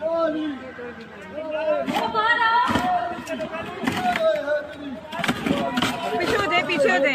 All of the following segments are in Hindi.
पीछे दे पीछे दे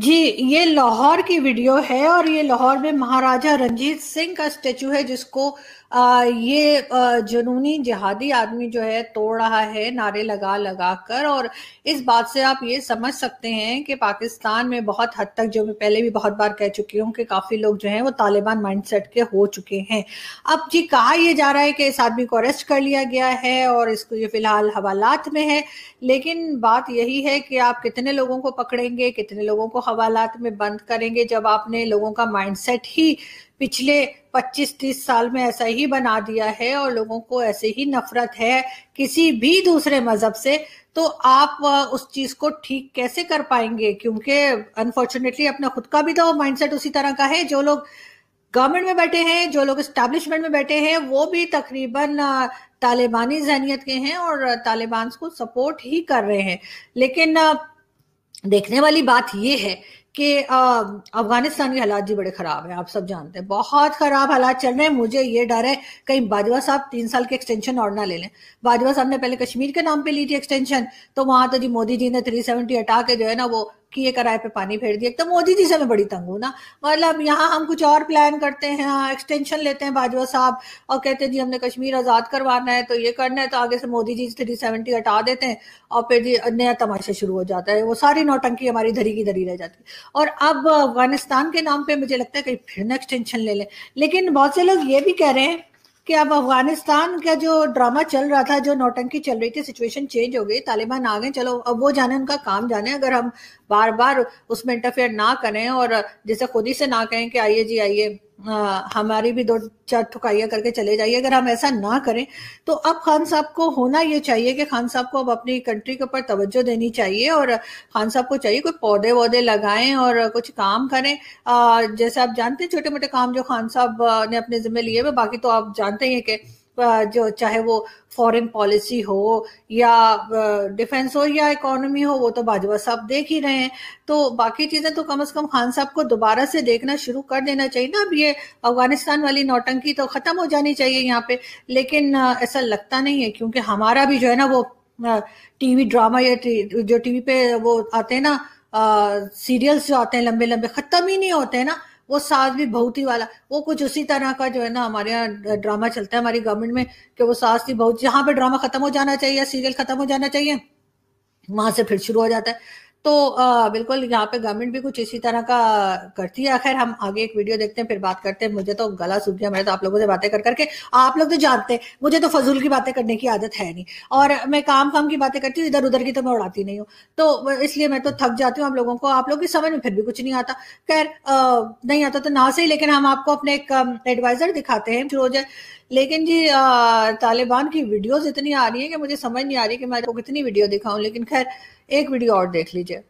जी ये लाहौर की वीडियो है और ये लाहौर में महाराजा रंजीत सिंह का स्टेचू है जिसको आ, ये जुनूनी जिहादी आदमी जो है तोड़ रहा है नारे लगा लगा कर और इस बात से आप ये समझ सकते हैं कि पाकिस्तान में बहुत हद तक जो मैं पहले भी बहुत बार कह चुकी हूँ कि काफ़ी लोग जो हैं वो तालिबान माइंडसेट के हो चुके हैं अब जी कहा यह जा रहा है कि इस आदमी को अरेस्ट कर लिया गया है और इसको ये फिलहाल हवालात में है लेकिन बात यही है कि आप कितने लोगों को पकड़ेंगे कितने लोगों को हवालात में बंद करेंगे जब आपने लोगों का माइंड ही पिछले 25-30 साल में ऐसा ही बना दिया है और लोगों को ऐसे ही नफरत है किसी भी दूसरे मजहब से तो आप उस चीज को ठीक कैसे कर पाएंगे क्योंकि अनफॉर्चुनेटली अपना खुद का भी तो माइंडसेट उसी तरह का है जो लोग गवर्नमेंट में बैठे हैं जो लोग इस्टेब्लिशमेंट में बैठे हैं वो भी तकरीबन तालिबानी जहनीत के हैं और तालिबान को सपोर्ट ही कर रहे हैं लेकिन देखने वाली बात यह है कि अफगानिस्तान के हालात जी बड़े ख़राब हैं आप सब जानते हैं बहुत ख़राब हालात चल रहे हैं मुझे ये डर है कहीं बाजवा साहब तीन साल की एक्सटेंशन और ना ले लें बाजवा साहब ने पहले कश्मीर के नाम पे ली थी एक्सटेंशन तो वहां तो जी मोदी जी ने 370 हटा के जो है ना वो किए कराए पे पानी फेर दिया एकदम मोदी जी से मैं बड़ी तंग हूँ ना मतलब यहाँ हम कुछ और प्लान करते हैं एक्सटेंशन हाँ, लेते हैं बाजवा साहब और कहते हैं जी हमने कश्मीर आज़ाद करवाना है तो ये करना है तो आगे से मोदी जी थ्री सेवेंटी हटा देते हैं और फिर जी नया तमाशा शुरू हो जाता है वो सारी नौटंकी हमारी धरी की धरी रह जाती है और अब अफगानिस्तान के नाम पर मुझे लगता है कहीं फिर ना एक्सटेंशन ले लें लेकिन बहुत से लोग ये भी कह रहे हैं कि अब अफगानिस्तान का जो ड्रामा चल रहा था जो नौटंकी चल रही थी सिचुएशन चेंज हो गई तालिबान आ गए चलो अब वो जाने उनका काम जाने अगर हम बार बार उसमें इंटरफेयर ना करें और जैसे खुद ही से ना कहें कि आइए जी आइए हमारी भी दो चार ठुकाइया करके चले जाइए अगर हम ऐसा ना करें तो अब खान साहब को होना ये चाहिए कि खान साहब को अब अपनी कंट्री के ऊपर तवज्जो देनी चाहिए और खान साहब को चाहिए कोई पौधे वौधे लगाएं और कुछ काम करें जैसे आप जानते हैं छोटे मोटे काम जो खान साहब ने अपने जिम्मे लिए हुए बाकी तो आप जानते ही हैं कि जो चाहे वो फॉरेन पॉलिसी हो या डिफेंस हो या इकोनॉमी हो वो तो बाजवा साहब देख ही रहे हैं तो बाकी चीज़ें तो कम से कम खान साहब को दोबारा से देखना शुरू कर देना चाहिए ना अब ये अफगानिस्तान वाली नौटंकी तो ख़त्म हो जानी चाहिए यहाँ पे लेकिन ऐसा लगता नहीं है क्योंकि हमारा भी जो है ना वो टीवी ड्रामा या जो टीवी पे वो आते हैं ना सीरियल्स जो आते हैं लंबे लंबे ख़त्म ही नहीं होते हैं ना वो सास भी बहुत ही वाला वो कुछ उसी तरह का जो है ना हमारे यहाँ ड्रामा चलता है हमारी गवर्नमेंट में कि वो सास थी बहुत जहाँ पे ड्रामा खत्म हो जाना चाहिए सीरियल खत्म हो जाना चाहिए वहां से फिर शुरू हो जाता है तो आ, बिल्कुल यहाँ पे गवर्नमेंट भी कुछ इसी तरह का करती है आखिर हम आगे एक वीडियो देखते हैं फिर बात करते हैं मुझे तो गला सूख गया मैं तो आप लोगों से बातें कर करके आप लोग तो जानते हैं मुझे तो फजूल की बातें करने की आदत है नहीं और मैं काम काम की बातें करती हूँ इधर उधर की तो मैं उड़ाती नहीं हूँ तो इसलिए मैं तो थक जाती हूँ आप लोगों को आप लोग की समझ में फिर भी कुछ नहीं आता खैर नहीं आता तो ना ही लेकिन हम आपको अपने एक एडवाइजर दिखाते हैं फिरोज लेकिन जी तालिबान की वीडियोस इतनी आ रही है कि मुझे समझ नहीं आ रही कि मैं आपको तो कितनी वीडियो दिखाऊं लेकिन खैर एक वीडियो और देख लीजिए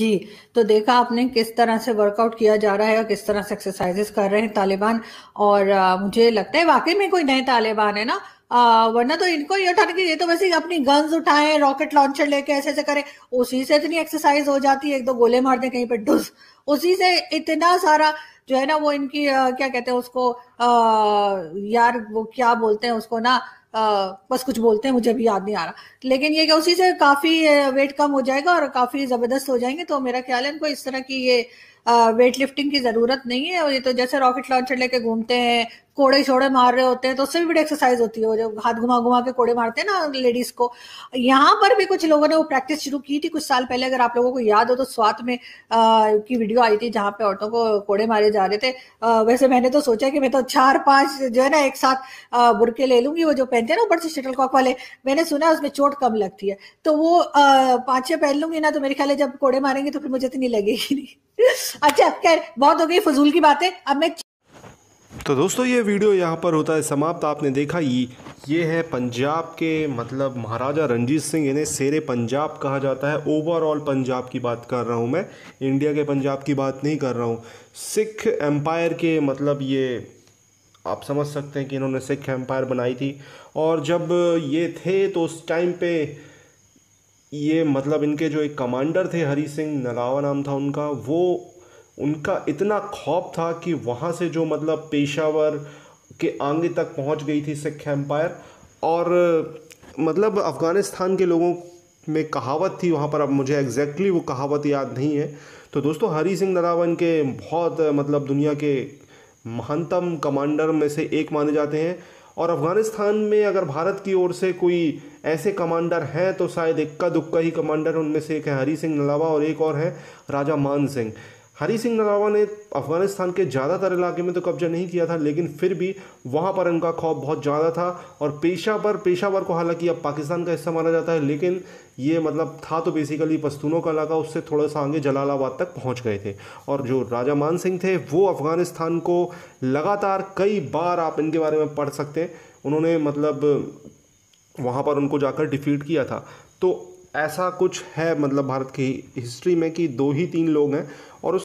जी तो देखा आपने किस तरह से वर्कआउट किया जा रहा है और किस तरह से एक्सरसाइजेस कर रहे हैं तालिबान और आ, मुझे लगता है वाकई में कोई नए तालिबान है ना आ, वरना तो इनको ये उठाने की ये तो वैसे ही अपनी गन्स उठाएं रॉकेट लॉन्चर लेके ऐसे ऐसे करें उसी से इतनी एक्सरसाइज हो जाती है एक दो गोले मार दें कहीं पर डुस उसी से इतना सारा जो है ना वो इनकी आ, क्या कहते हैं उसको आ, यार वो क्या बोलते हैं उसको ना आ, बस कुछ बोलते हैं मुझे अभी याद नहीं आ रहा लेकिन ये क्या उसी से काफ़ी वेट कम हो जाएगा और काफ़ी ज़बरदस्त हो जाएंगे तो मेरा ख्याल है इनको इस तरह की ये वेट लिफ्टिंग की ज़रूरत नहीं है और ये तो जैसे रॉकेट लॉन्चर लेके घूमते हैं कोड़े छोड़े मार रहे होते हैं तो उससे भी बड़ी एक्सरसाइज होती है वो जो हाथ घुमा घुमा के कोड़े मारते हैं ना लेडीज को यहाँ पर भी कुछ लोगों ने वो प्रैक्टिस शुरू की थी कुछ साल पहले अगर आप लोगों को याद हो तो स्वात में आ, की वीडियो आई थी जहाँ पे औरतों को कोड़े मारे जा रहे थे आ, वैसे मैंने तो सोचा कि मैं तो चार पांच जो है ना एक साथ बुरके ले लूंगी वो जो पहनते हैं ना ऊपर से शटल कॉक वाले मैंने सुना उसमें चोट कम लगती है तो वो पाँच छः पहन लूंगी ना तो मेरे ख्याल है जब कोड़े मारेंगे तो फिर मुझे इतनी लगेगी नहीं अच्छा खैर बहुत हो गई फजूल की बातें अब मैं तो दोस्तों ये वीडियो यहाँ पर होता है समाप्त आपने देखा ये ये है पंजाब के मतलब महाराजा रंजीत सिंह इन्हें शेर पंजाब कहा जाता है ओवरऑल पंजाब की बात कर रहा हूँ मैं इंडिया के पंजाब की बात नहीं कर रहा हूँ सिख एम्पायर के मतलब ये आप समझ सकते हैं कि इन्होंने सिख एम्पायर बनाई थी और जब ये थे तो उस टाइम पे ये मतलब इनके जो एक कमांडर थे हरी सिंह नलावा नाम था उनका वो उनका इतना खौफ था कि वहाँ से जो मतलब पेशावर के आगे तक पहुँच गई थी सिख एम्पायर और मतलब अफ़गानिस्तान के लोगों में कहावत थी वहाँ पर अब मुझे एग्जैक्टली exactly वो कहावत याद नहीं है तो दोस्तों हरी सिंह नलावा इनके बहुत मतलब दुनिया के महानतम कमांडर में से एक माने जाते हैं और अफ़गानिस्तान में अगर भारत की ओर से कोई ऐसे कमांडर हैं तो शायद इक्का दुक्का ही कमांडर उनमें से एक है हरी सिंह नलावा और एक और है राजा मान सिंह हरी सिंह नरावा ने अफगानिस्तान के ज़्यादातर इलाके में तो कब्जा नहीं किया था लेकिन फिर भी वहाँ पर इनका खौफ बहुत ज़्यादा था और पेशावर पेशावर को हालांकि अब पाकिस्तान का हिस्सा माना जाता है लेकिन ये मतलब था तो बेसिकली पस्तूनों का इलाका उससे थोड़ा सा आगे जलालाबाद तक पहुँच गए थे और जो राजा मान सिंह थे वो अफ़गानिस्तान को लगातार कई बार आप इनके बारे में पढ़ सकते हैं उन्होंने मतलब वहाँ पर उनको जाकर डिफीट किया था तो ऐसा कुछ है मतलब भारत की हिस्ट्री में कि दो ही तीन लोग हैं और उस